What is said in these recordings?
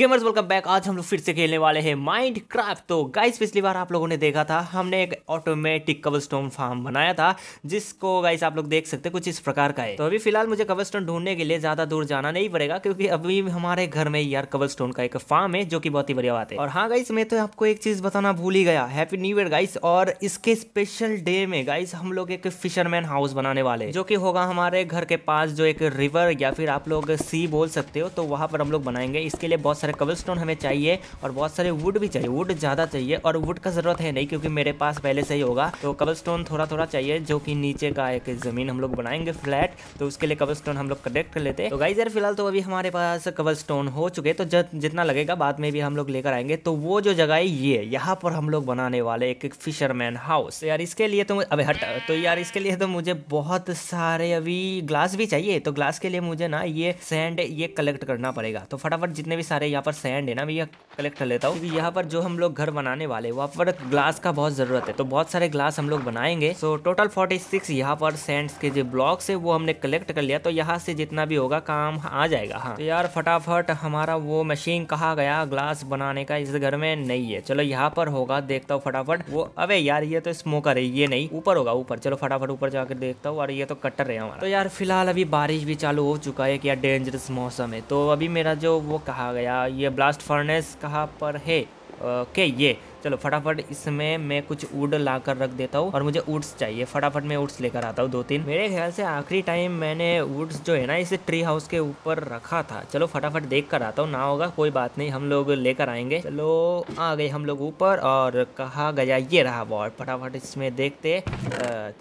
gamers welcome back आज हम लोग फिर से खेलने वाले हैं माइंड क्राफ्ट तो गाइस पिछली बार आप लोगों ने देखा था हमने एक ऑटोमेटिक कवर स्टोन फार्म बनाया था जिसको गाइस आप लोग देख सकते हैं कुछ इस प्रकार का है तो अभी फिलहाल मुझे कवर स्टोन ढूंढने के लिए ज़्यादा दूर जाना नहीं पड़ेगा क्योंकि अभी हमारे घर में यार कवर स्टोन का एक फार्म है जो की बहुत ही बढ़िया बात है और हाँ गाइस मैं तो आपको एक चीज़ बताना भूल ही गया हैप्पी न्यू ईयर गाइस और इसके स्पेशल डे में गाइस हम लोग एक फिशरमैन हाउस बनाने वाले जो की होगा हमारे घर के पास जो एक रिवर या फिर आप लोग सी बोल सकते हो तो वहां पर हम लोग बनाएंगे इसके लिए बहुत सारे सारे कबल हमें चाहिए और बहुत सारे वुड भी चाहिए वुड ज़्यादा चाहिए और वुड का ज़रूरत है नहीं क्योंकि मेरे पास पहले से ही होगा तो कबल थोड़ा थोड़ा चाहिए जो कि नीचे का एक ज़मीन हम लोग बनाएंगे फ्लैट तो उसके लिए कबल हम लोग कलेक्ट कर लेते हैं तो गाइज यार फिलहाल तो अभी हमारे पास कबल हो चुके तो जितना लगेगा बाद में भी हम लोग लेकर आएंगे तो वो जो जगह है ये यहाँ पर हम लोग बनाने वाले एक फिशरमैन हाउस तो यार इसके लिए तो अभी हट तो यार इसके लिए तो मुझे बहुत सारे अभी ग्लास भी चाहिए तो ग्लास के लिए मुझे ना ये सैंड ये कलेक्ट करना पड़ेगा तो फटाफट जितने भी सारे यहाँ पर सैंड है ना भैया कलेक्ट कर लेता हूँ यहाँ पर जो हम लोग घर बनाने वाले वहाँ पर ग्लास का बहुत ज़रूरत है तो बहुत सारे ग्लास हम लोग बनाएंगे सो टोटल फोर्टी सिक्स यहाँ पर सैंड के जो ब्लॉक्स है वो हमने कलेक्ट कर लिया तो यहाँ से जितना भी होगा काम आ जाएगा हाँ तो यार फटाफट हमारा वो मशीन कहा गया ग्लास बनाने का इस घर में नहीं है चलो यहाँ पर होगा देखता हूँ फटाफट वो अब यार ये तो स्मोकर है ये नहीं ऊपर होगा ऊपर चलो फटाफट ऊपर जाकर देखता हूँ और ये तो कट्टर रहे हमारा तो यार फिलहाल अभी बारिश भी चालू हो चुका है कि डेंजरस मौसम है तो अभी मेरा जो वो कहा गया ये ब्लास्ट फर्नेस कहाँ पर है ओके ये चलो फटाफट इसमें मैं कुछ उड ला कर रख देता हूँ और मुझे उड्स चाहिए फटाफट मैं उड़्स लेकर आता हूँ दो तीन मेरे ख्याल से आखिरी टाइम मैंने वुड्स जो है ना इसे ट्री हाउस के ऊपर रखा था चलो फटाफट देख कर आता हूँ ना होगा कोई बात नहीं हम लोग लेकर आएंगे चलो आ गए हम लोग ऊपर और कहा गया ये रहा वॉर्ड फटाफट इसमें देखते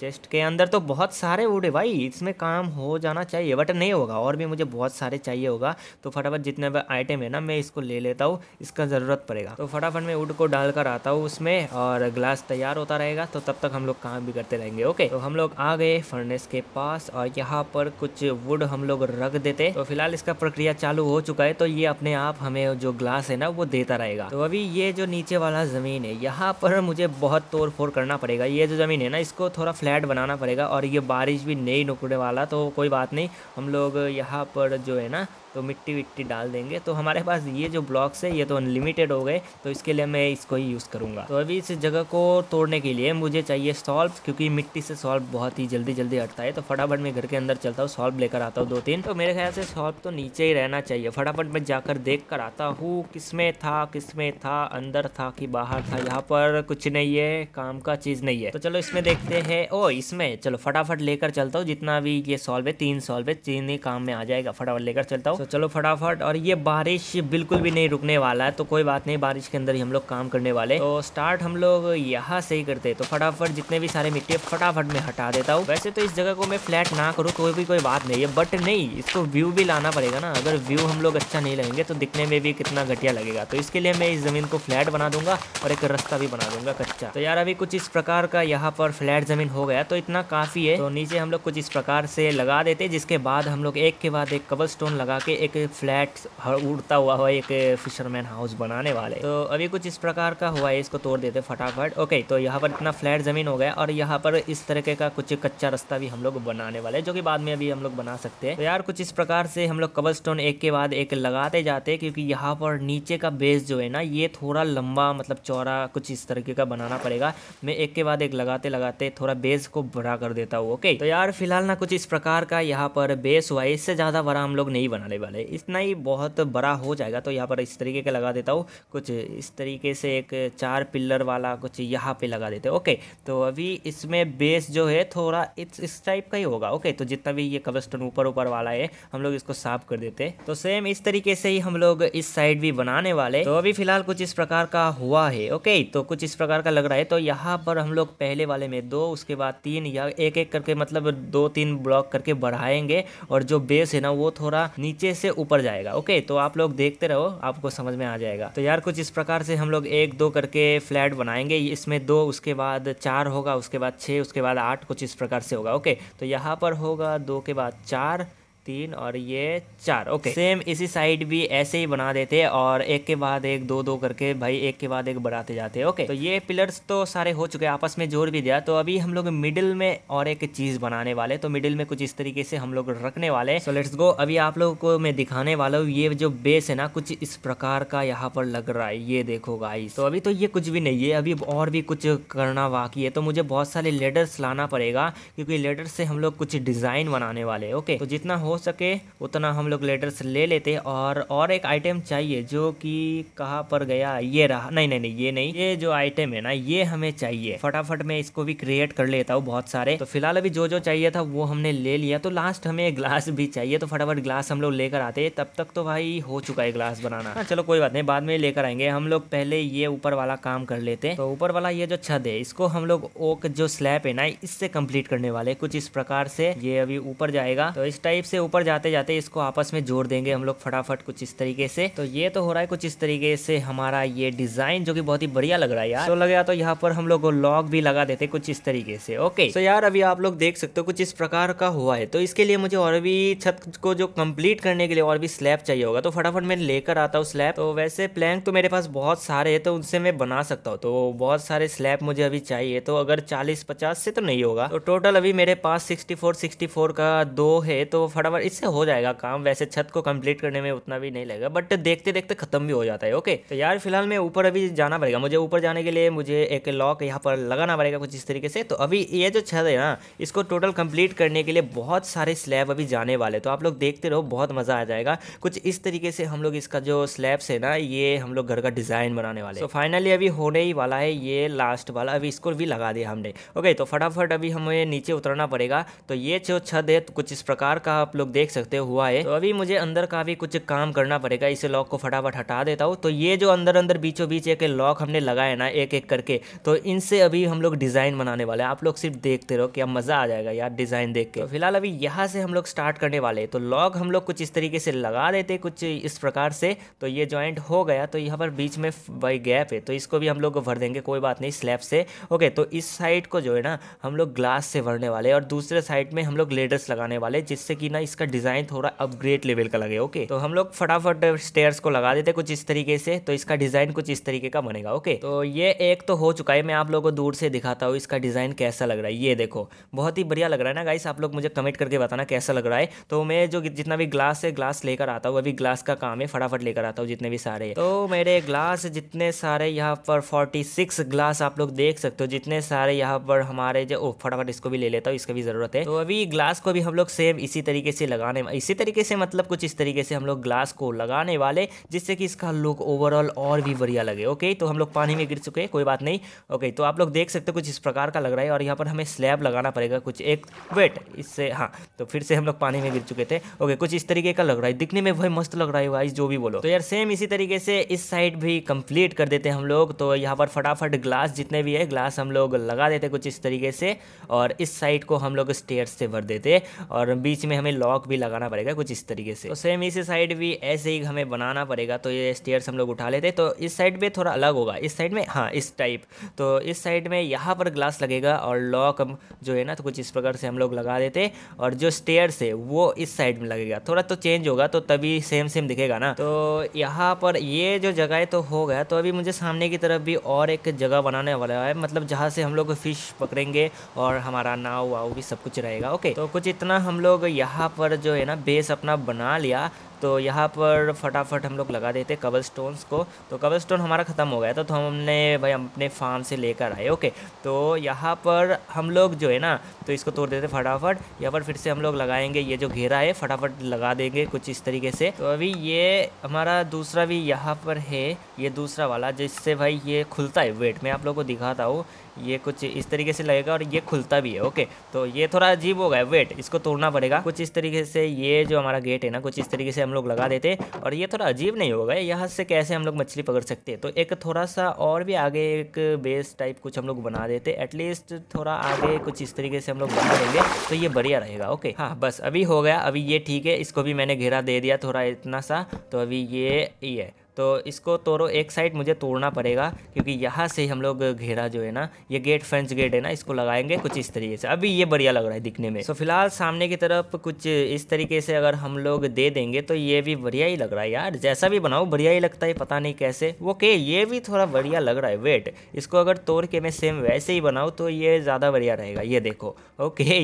चेस्ट के अंदर तो बहुत सारे वुड है भाई इसमें काम हो जाना चाहिए बट नहीं होगा और भी मुझे बहुत सारे चाहिए होगा तो फटाफट जितने भी आइटम है ना मैं इसको ले लेता हूँ इसका ज़रूरत पड़ेगा तो फटाफट मैं उड को डालकर आता हूँ उसमें और ग्लास तैयार होता रहेगा तो तब तक हम लोग काम भी करते रहेंगे ओके तो हम लोग आ गए फर्नेस के पास और यहाँ पर कुछ वुड हम लोग रख देते तो फिलहाल इसका प्रक्रिया चालू हो चुका है तो ये अपने आप हमें जो ग्लास है ना वो देता रहेगा तो अभी ये जो नीचे वाला जमीन है यहाँ पर मुझे बहुत तोड़ करना पड़ेगा ये जो जमीन है ना इसको थोड़ा फ्लैट बनाना पड़ेगा और ये बारिश भी नहीं रुकने वाला तो कोई बात नहीं हम लोग यहाँ पर जो है ना तो मिट्टी विट्टी डाल देंगे तो हमारे पास ये जो ब्लॉक्स है ये तो अनलिमिटेड हो गए तो इसके लिए मैं इसको ही यूज़ करूँगा तो अभी इस जगह को तोड़ने के लिए मुझे चाहिए सॉल्व क्योंकि मिट्टी से सॉल्व बहुत ही जल्दी जल्दी हटता है तो फटाफट मैं घर के अंदर चलता हूँ सॉल्व लेकर आता हूँ दो तीन तो मेरे ख्याल से सॉल्व तो नीचे ही रहना चाहिए फटाफट मैं जाकर देख कर आता हूँ किस में था किस में था अंदर था कि बाहर था यहाँ पर कुछ नहीं है काम का चीज़ नहीं है तो चलो इसमें देखते हैं ओ इसमें चलो फटाफट लेकर चलता हूँ जितना भी ये सॉल्व है तीन सॉल्व है तीन ही काम में आ जाएगा फटाफट लेकर चलता हूँ तो चलो फटाफट और ये बारिश बिल्कुल भी नहीं रुकने वाला है तो कोई बात नहीं बारिश के अंदर ही हम लोग काम करने वाले तो स्टार्ट हम लोग यहाँ से ही करते तो फटाफट जितने भी सारे मिट्टी फटाफट में हटा देता हूँ वैसे तो इस जगह को मैं फ्लैट ना करूँ कोई भी कोई बात नहीं है बट नहीं इसको व्यू भी लाना पड़ेगा ना अगर व्यू हम लोग अच्छा नहीं लगेंगे तो दिखने में भी कितना घटिया लगेगा तो इसके लिए मैं इस ज़मीन को फ्लैट बना दूंगा और एक रास्ता भी बना दूंगा कच्चा तो यार अभी कुछ इस प्रकार का यहाँ पर फ्लैट ज़मीन हो गया तो इतना काफ़ी है तो नीचे हम लोग कुछ इस प्रकार से लगा देते जिसके बाद हम लोग एक के बाद एक कबल स्टोन लगा के एक फ्लैट उड़ता हुआ हुआ एक फिशरमैन हाउस बनाने वाले तो अभी कुछ इस प्रकार का हुआ है इसको तोड़ देते फटाफट ओके तो यहाँ पर इतना फ्लैट ज़मीन हो गया और यहाँ पर इस तरीके का कुछ कच्चा रास्ता भी हम लोग बनाने वाले जो की बाद में अभी हम लोग बना सकते हैं तो यार कुछ इस प्रकार से हम लोग कबल स्टोन एक के बाद एक लगाते जाते क्योंकि यहाँ पर नीचे का बेस जो है ना ये थोड़ा लंबा मतलब चौड़ा कुछ इस तरीके का बनाना पड़ेगा मैं एक के बाद एक लगाते लगाते थोड़ा बेस को बड़ा कर देता हूँ ओके तो यार फिलहाल ना कुछ इस प्रकार का यहाँ पर बेस हुआ है इससे ज़्यादा बड़ा हम लोग नहीं बना ले अवेलेबल है इतना ही बहुत बड़ा हो जाएगा तो यहाँ पर इस तरीके का लगा देता हूँ कुछ इस तरीके से एक चार पिलर वाला कुछ यहाँ पे लगा देते ओके तो अभी इसमें बेस जो है थोड़ा इस इस टाइप का ही होगा ओके तो जितना भी ये कब्रस्टन ऊपर ऊपर वाला है हम लोग इसको साफ कर देते तो सेम इस तरीके से ही हम लोग इस साइड भी बनाने वाले तो अभी फिलहाल कुछ इस प्रकार का हुआ है ओके तो कुछ इस प्रकार का लग रहा है तो यहाँ पर हम लोग पहले वाले में दो उसके बाद तीन या एक एक करके मतलब दो तीन ब्लॉक करके बढ़ाएंगे और जो बेस है ना वो थोड़ा नीचे नीचे से ऊपर जाएगा ओके तो आप लोग देखते रहो आपको समझ में आ जाएगा तो यार कुछ इस प्रकार से हम लोग एक दो करके फ्लैट बनाएंगे इसमें दो उसके बाद चार होगा उसके बाद छः उसके बाद आठ कुछ इस प्रकार से होगा ओके तो यहाँ पर होगा दो के बाद चार तीन और ये चार ओके सेम इसी साइड भी ऐसे ही बना देते और एक के बाद एक दो दो करके भाई एक के बाद एक बढ़ाते जाते ओके तो ये पिलर्स तो सारे हो चुके आपस में जोड़ भी दिया तो अभी हम लोग मिडिल में और एक चीज बनाने वाले तो मिडिल में कुछ इस तरीके से हम लोग रखने वाले सो लेट्स गो अभी आप लोगों को मैं दिखाने वाला हूँ ये जो बेस है ना कुछ इस प्रकार का यहाँ पर लग रहा है ये देखो गाई तो अभी तो ये कुछ भी नहीं है अभी और भी कुछ करना बाकी है तो मुझे बहुत सारे लेडर्स लाना पड़ेगा क्योंकि लेडर्स से हम लोग कुछ डिजाइन बनाने वाले ओके तो जितना हो सके उतना हम लोग लेटर्स ले लेते और और एक आइटम चाहिए जो कि कहाँ पर गया ये रहा नहीं नहीं नहीं ये नहीं ये जो आइटम है ना ये हमें चाहिए फटाफट मैं इसको भी क्रिएट कर लेता हूँ बहुत सारे तो फिलहाल अभी जो जो चाहिए था वो हमने ले लिया तो लास्ट हमें ग्लास भी चाहिए तो फटाफट ग्लास हम लोग लेकर आते तब तक तो भाई हो चुका है ग्लास बनाना हाँ, चलो कोई बात नहीं बाद में लेकर आएंगे हम लोग पहले ये ऊपर वाला काम कर लेते तो ऊपर वाला ये जो छत है इसको हम लोग ओक जो स्लैब है ना इससे कम्प्लीट करने वाले कुछ इस प्रकार से ये अभी ऊपर जाएगा तो इस टाइप से से ऊपर जाते जाते इसको आपस में जोड़ देंगे हम लोग फटाफट कुछ इस तरीके से तो ये तो हो रहा है कुछ इस तरीके से हमारा ये डिजाइन जो कि बहुत ही बढ़िया लग रहा है यार तो लग रहा तो यहाँ पर हम लोग लॉक भी लगा देते कुछ इस तरीके से ओके तो यार अभी आप लोग देख सकते हो कुछ इस प्रकार का हुआ है तो इसके लिए मुझे और भी छत को जो कम्प्लीट करने के लिए और भी स्लैब चाहिए होगा तो फटाफट मैं लेकर आता हूँ स्लैब तो वैसे प्लैंक तो मेरे पास बहुत सारे है तो उनसे मैं बना सकता हूँ तो बहुत सारे स्लैब मुझे अभी चाहिए तो अगर चालीस पचास से तो नहीं होगा तो टोटल अभी मेरे पास सिक्सटी फोर सिक्सटी फोर का दो है तो फटाफट फटाफट इससे हो जाएगा काम वैसे छत को कंप्लीट करने में उतना भी नहीं लगेगा बट देखते देखते खत्म भी हो जाता है ओके तो यार फिलहाल मैं ऊपर अभी जाना पड़ेगा मुझे ऊपर जाने के लिए मुझे एक लॉक यहाँ पर लगाना पड़ेगा कुछ इस तरीके से तो अभी ये जो छत है ना इसको टोटल कंप्लीट करने के लिए बहुत सारे स्लैब अभी जाने वाले तो आप लोग देखते रहो बहुत मज़ा आ जाएगा कुछ इस तरीके से हम लोग इसका जो स्लैब्स है ना ये हम लोग घर का डिज़ाइन बनाने वाले तो फाइनली अभी होने ही वाला है ये लास्ट वाला अभी इसको भी लगा दिया हमने ओके तो फटाफट अभी हमें नीचे उतरना पड़ेगा तो ये जो छत है कुछ इस प्रकार का आप लोग देख सकते हो हुआ है तो अभी मुझे अंदर का भी कुछ काम करना पड़ेगा इसे लॉक को फटाफट हटा देता हूँ तो ये जो अंदर अंदर बीचों बीच एक लॉक हमने लगाया ना एक एक करके तो इनसे अभी हम लोग डिज़ाइन बनाने वाले हैं आप लोग सिर्फ देखते रहो क्या मज़ा आ जाएगा यार डिज़ाइन देख के तो फिलहाल अभी यहाँ से हम लोग स्टार्ट करने वाले तो लॉक हम लोग कुछ इस तरीके से लगा देते कुछ इस प्रकार से तो ये ज्वाइंट हो गया तो यहाँ पर बीच में बाई गैप है तो इसको भी हम लोग भर देंगे कोई बात नहीं स्लैब से ओके तो इस साइड को जो है ना हम लोग ग्लास से भरने वाले और दूसरे साइड में हम लोग लेडर्स लगाने वाले जिससे कि ना इसका डिज़ाइन थोड़ा अपग्रेड लेवल का लगे ओके तो हम लोग फटाफट स्टेयर्स को लगा देते कुछ इस तरीके से तो इसका डिज़ाइन कुछ इस तरीके का बनेगा ओके तो ये एक तो हो चुका है मैं आप लोगों को दूर से दिखाता हूँ इसका डिज़ाइन कैसा लग रहा है ये देखो बहुत ही बढ़िया लग रहा है ना गाइस आप लोग मुझे कमेंट करके बताना कैसा लग रहा है तो मैं जो जितना भी ग्लास है ग्लास लेकर आता हूँ अभी ग्लास का काम है फटाफट लेकर आता हूँ जितने भी सारे तो मेरे ग्लास जितने सारे यहाँ पर फोर्टी सिक्स ग्लास आप लोग देख सकते हो जितने सारे यहाँ पर हमारे जो फटाफट इसको भी ले लेता हूँ इसका भी ज़रूरत है तो अभी ग्लास को भी हम लोग सेम इसी तरीके से से लगाने इसी तरीके से मतलब कुछ इस तरीके से हम लोग ग्लास को लगाने वाले जिससे कि इसका लुक ओवरऑल और भी बढ़िया लगे ओके तो हम लोग पानी में गिर चुके हैं कोई बात नहीं ओके तो आप लोग देख सकते हो कुछ इस प्रकार का लग रहा है और यहाँ पर हमें स्लैब लगाना पड़ेगा कुछ एक वेट इससे हाँ तो फिर से हम लोग पानी में गिर चुके थे ओके कुछ इस तरीके का लग रहा है दिखने में वही मस्त लग रहा है वाइज जो भी बोलो तो यार सेम इसी तरीके से इस साइड भी कंप्लीट कर देते हैं हम लोग तो यहाँ पर फटाफट ग्लास जितने भी है ग्लास हम लोग लगा देते कुछ इस तरीके से और इस साइड को हम लोग स्टेयर से भर देते और बीच में हमें ब्लॉक भी लगाना पड़ेगा कुछ इस तरीके से तो सेम इसी साइड भी ऐसे ही हमें बनाना पड़ेगा तो ये स्टेयर हम लोग उठा लेते तो इस साइड में थोड़ा अलग होगा इस साइड में हाँ इस टाइप तो इस साइड में यहाँ पर ग्लास लगेगा और लॉक जो है ना तो कुछ इस प्रकार से हम लोग लगा देते और जो स्टेयर्स है वो इस साइड में लगेगा थोड़ा तो चेंज होगा तो तभी सेम सेम दिखेगा ना तो यहाँ पर ये जो जगह तो हो गया तो अभी मुझे सामने की तरफ भी और एक जगह बनाने वाला है मतलब जहाँ से हम लोग फिश पकड़ेंगे और हमारा नाव वाव भी सब कुछ रहेगा ओके तो कुछ इतना हम लोग यहाँ पर जो है ना बेस अपना बना लिया तो यहाँ पर फटाफट हम लोग लगा देते कबल स्टोन्स को तो कबल स्टोन हमारा ख़त्म हो गया था तो हमने भाई अपने फार्म से लेकर आए ओके तो यहाँ पर हम लोग जो है ना तो इसको तोड़ देते फटाफट यहाँ पर फिर से हम लोग लगाएंगे ये जो घेरा है फटाफट लगा देंगे कुछ इस तरीके से तो अभी ये हमारा दूसरा भी यहाँ पर है ये दूसरा वाला जिससे भाई ये खुलता है वेट मैं आप लोग को दिखाता हूँ ये कुछ इस तरीके से लगेगा और ये खुलता भी है ओके तो ये थोड़ा अजीब होगा वेट इसको तोड़ना पड़ेगा कुछ इस तरीके से ये जो हमारा गेट है ना कुछ इस तरीके से हम लोग लगा देते और ये थोड़ा अजीब नहीं होगा यहाँ से कैसे हम लोग मछली पकड़ सकते तो एक थोड़ा सा और भी आगे एक बेस टाइप कुछ हम लोग बना देते एटलीस्ट थोड़ा आगे कुछ इस तरीके से हम लोग बना देंगे तो ये बढ़िया रहेगा ओके हाँ बस अभी हो गया अभी ये ठीक है इसको भी मैंने घेरा दे दिया थोड़ा इतना सा तो अभी ये ये तो इसको तोड़ो एक साइड मुझे तोड़ना पड़ेगा क्योंकि यहाँ से हम लोग घेरा जो है ना ये गेट फ्रेंच गेट है ना इसको लगाएंगे कुछ इस तरीके से अभी ये बढ़िया लग रहा है दिखने में तो so, फिलहाल सामने की तरफ कुछ इस तरीके से अगर हम लोग दे देंगे तो ये भी बढ़िया ही लग रहा है यार जैसा भी बनाऊ बढ़िया ही लगता है पता नहीं कैसे ओके ये भी थोड़ा बढ़िया लग रहा है वेट इसको अगर तोड़ के मैं सेम वैसे ही बनाऊँ तो ये ज़्यादा बढ़िया रहेगा ये देखो ओके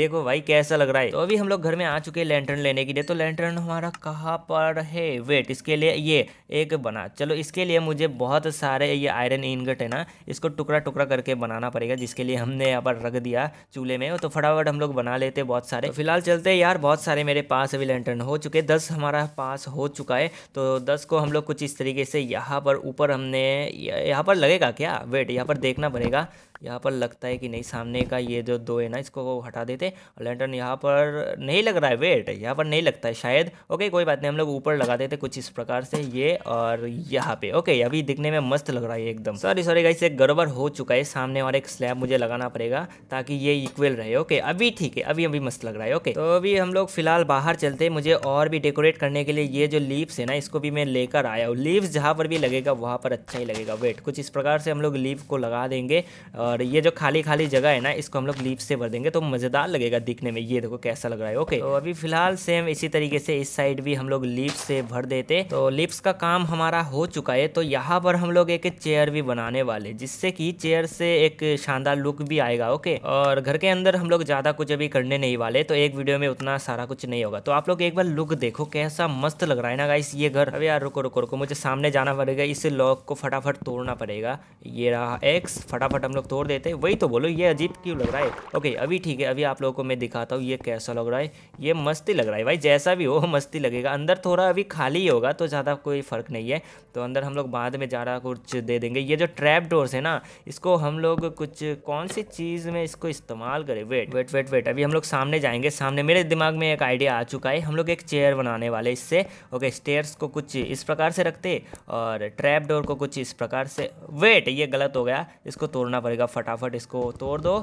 देखो भाई कैसा लग रहा है तो अभी हम लोग घर में आ चुके हैं लेंटर्न लेने के लिए तो लेंटर्न हमारा कहाँ पर है वेट इसके लिए ये एक बना चलो इसके लिए मुझे बहुत सारे ये आयरन इनगट है ना इसको टुकड़ा टुकड़ा करके बनाना पड़ेगा जिसके लिए हमने यहाँ पर रख दिया चूल्हे में तो फटाफट हम लोग बना लेते बहुत सारे तो फिलहाल चलते यार बहुत सारे मेरे पास अभी लेंटर्न हो चुके दस हमारा पास हो चुका है तो दस को हम लोग कुछ इस तरीके से यहाँ पर ऊपर हमने यहाँ पर लगेगा क्या वेट यहाँ पर देखना पड़ेगा यहाँ पर लगता है कि नहीं सामने का ये जो दो है ना इसको हटा देते और लेंटर्न यहाँ पर नहीं लग रहा है वेट यहाँ पर नहीं लगता है शायद ओके कोई बात नहीं हम लोग ऊपर लगा देते कुछ इस प्रकार से ये और यहाँ पे ओके अभी दिखने में मस्त लग रहा है एकदम सॉरी सॉरी गाइस एक गड़बड़ हो चुका है सामने और एक स्लैब मुझे लगाना पड़ेगा ताकि ये इक्वल रहे ओके अभी ठीक है अभी अभी मस्त लग रहा है ओके तो अभी हम लोग फिलहाल बाहर चलते हैं मुझे और भी डेकोरेट करने के लिए ये जो लीव्स है ना इसको भी मैं लेकर आया हूँ लीव्स जहाँ पर भी लगेगा वहाँ पर अच्छा ही लगेगा वेट कुछ इस प्रकार से हम लोग लीव को लगा देंगे और ये जो खाली खाली जगह है ना इसको हम लोग लीव से भर देंगे तो मज़ेदार लगेगा दिखने में ये देखो कैसा लग रहा है ओके तो अभी फिलहाल सेम इसी तरीके से इस साइड भी हम लोग लीव से भर देते तो लिप्स का काम हमारा हो चुका है तो यहाँ पर हम लोग एक चेयर भी बनाने वाले जिससे कि चेयर से एक शानदार लुक भी आएगा ओके और घर के अंदर हम लोग ज़्यादा कुछ अभी करने नहीं वाले तो एक वीडियो में उतना सारा कुछ नहीं होगा तो आप लोग एक बार लुक देखो कैसा मस्त लग रहा है ना गाइस ये घर अभी यार रुको रुको रुको मुझे सामने जाना पड़ेगा इस लॉक को फटाफट तोड़ना पड़ेगा ये रहा एक्स फटाफट हम लोग तो छोड़ देते वही तो बोलो ये अजीब क्यों लग रहा है ओके अभी ठीक है अभी आप लोगों को मैं दिखाता हूँ ये कैसा लग रहा है ये मस्ती लग रहा है भाई जैसा भी हो मस्ती लगेगा अंदर थोड़ा अभी खाली ही होगा तो ज़्यादा कोई फ़र्क नहीं है तो अंदर हम लोग बाद में ज़्यादा कुछ दे देंगे ये जो ट्रैप डोर्स है ना इसको हम लोग कुछ कौन सी चीज़ में इसको इस्तेमाल करें वेट वेट वेट वेट अभी हम लोग सामने जाएंगे सामने मेरे दिमाग में एक आइडिया आ चुका है हम लोग एक चेयर बनाने वाले इससे ओके स्टेयर्स को कुछ इस प्रकार से रखते और ट्रैप डोर को कुछ इस प्रकार से वेट ये गलत हो गया इसको तोड़ना पड़ेगा फटाफट इसको तोड़ दो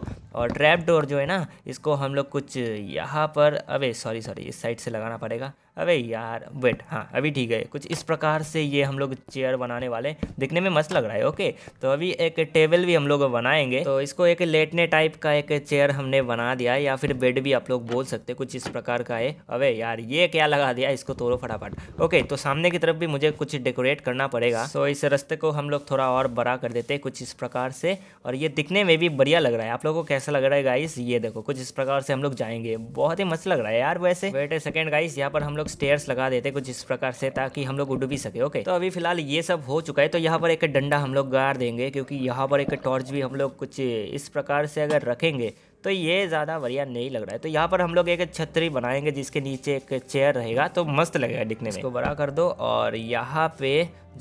और ट्रैप डोर जो है ना इसको हम लोग कुछ यहाँ पर अबे सॉरी सॉरी इस साइड से लगाना पड़ेगा अबे यार वेट हाँ अभी ठीक है कुछ इस प्रकार से ये हम लोग चेयर बनाने वाले दिखने में मस्त लग रहा है ओके तो अभी एक टेबल भी हम लोग बनाएंगे तो इसको एक लेटने टाइप का एक चेयर हमने बना दिया या फिर बेड भी आप लोग बोल सकते कुछ इस प्रकार का है अबे यार ये क्या लगा दिया इसको तोड़ो फटाफट ओके तो सामने की तरफ भी मुझे कुछ डेकोरेट करना पड़ेगा तो इस रस्ते को हम लोग थोड़ा और बड़ा कर देते कुछ इस प्रकार से और ये दिखने में भी बढ़िया लग रहा है आप लोग को कैसा लग रहा है गाइस ये देखो कुछ इस प्रकार से हम लोग जाएंगे बहुत ही मस्त लग रहा है यार वैसे वेट ए सेकेंड गाइस यहाँ पर हम लोग लोग स्टेयर्स लगा देते कुछ इस प्रकार से ताकि हम लोग उड़ भी सके ओके तो अभी फिलहाल ये सब हो चुका है तो यहाँ पर एक डंडा हम लोग गाड़ देंगे क्योंकि यहाँ पर एक टॉर्च भी हम लोग कुछ इस प्रकार से अगर रखेंगे तो ये ज़्यादा बढ़िया नहीं लग रहा है तो यहाँ पर हम लोग एक छतरी बनाएंगे जिसके नीचे एक चेयर रहेगा तो मस्त लगेगा दिखने में इसको बड़ा कर दो और यहाँ पे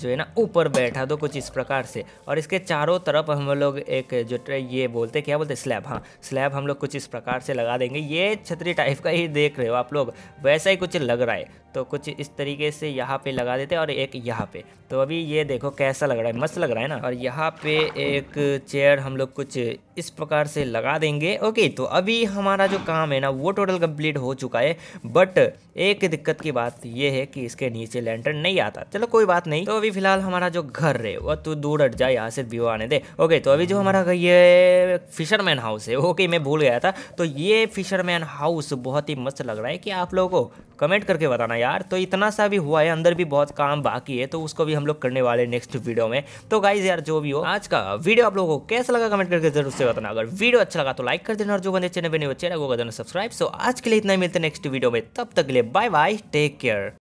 जो है ना ऊपर बैठा दो तो कुछ इस प्रकार से और इसके चारों तरफ हम लोग एक जो ये बोलते क्या बोलते स्लैब हाँ स्लैब हम लोग कुछ इस प्रकार से लगा देंगे ये छतरी टाइप का ही देख रहे हो आप लोग वैसा ही कुछ लग रहा है तो कुछ इस तरीके से यहाँ पे लगा देते और एक यहाँ पे तो अभी ये देखो कैसा लग रहा है मस्त लग रहा है ना और यहाँ पे एक चेयर हम लोग कुछ इस प्रकार से लगा देंगे ओके तो अभी हमारा जो काम है ना वो टोटल कंप्लीट हो चुका है बट एक दिक्कत की बात ये है कि इसके नीचे लैंटर नहीं आता चलो कोई बात नहीं तो अभी फिलहाल हमारा जो घर है वह तू दूर हट जाए यहाँ से व्यू आने दे ओके तो अभी जो हमारा ये फिशरमैन हाउस है ओके मैं भूल गया था तो ये फिशरमैन हाउस बहुत ही मस्त लग रहा है कि आप लोगों को कमेंट करके बताना यार तो इतना सा भी हुआ है अंदर भी बहुत काम बाकी है तो उसको भी हम लोग करने वाले नेक्स्ट वीडियो में तो गाइज यार जो भी हो आज का वीडियो आप लोगों को कैसा लगा कमेंट करके जरूर से बताना अगर वीडियो अच्छा लगा तो लाइक कर देना और जो बंदे चैनल पर नहीं हो चैनल को कर देना सब्सक्राइब सो आज के लिए इतना ही मिलते नेक्स्ट वीडियो में तब तक के लिए बाय बाय टेक केयर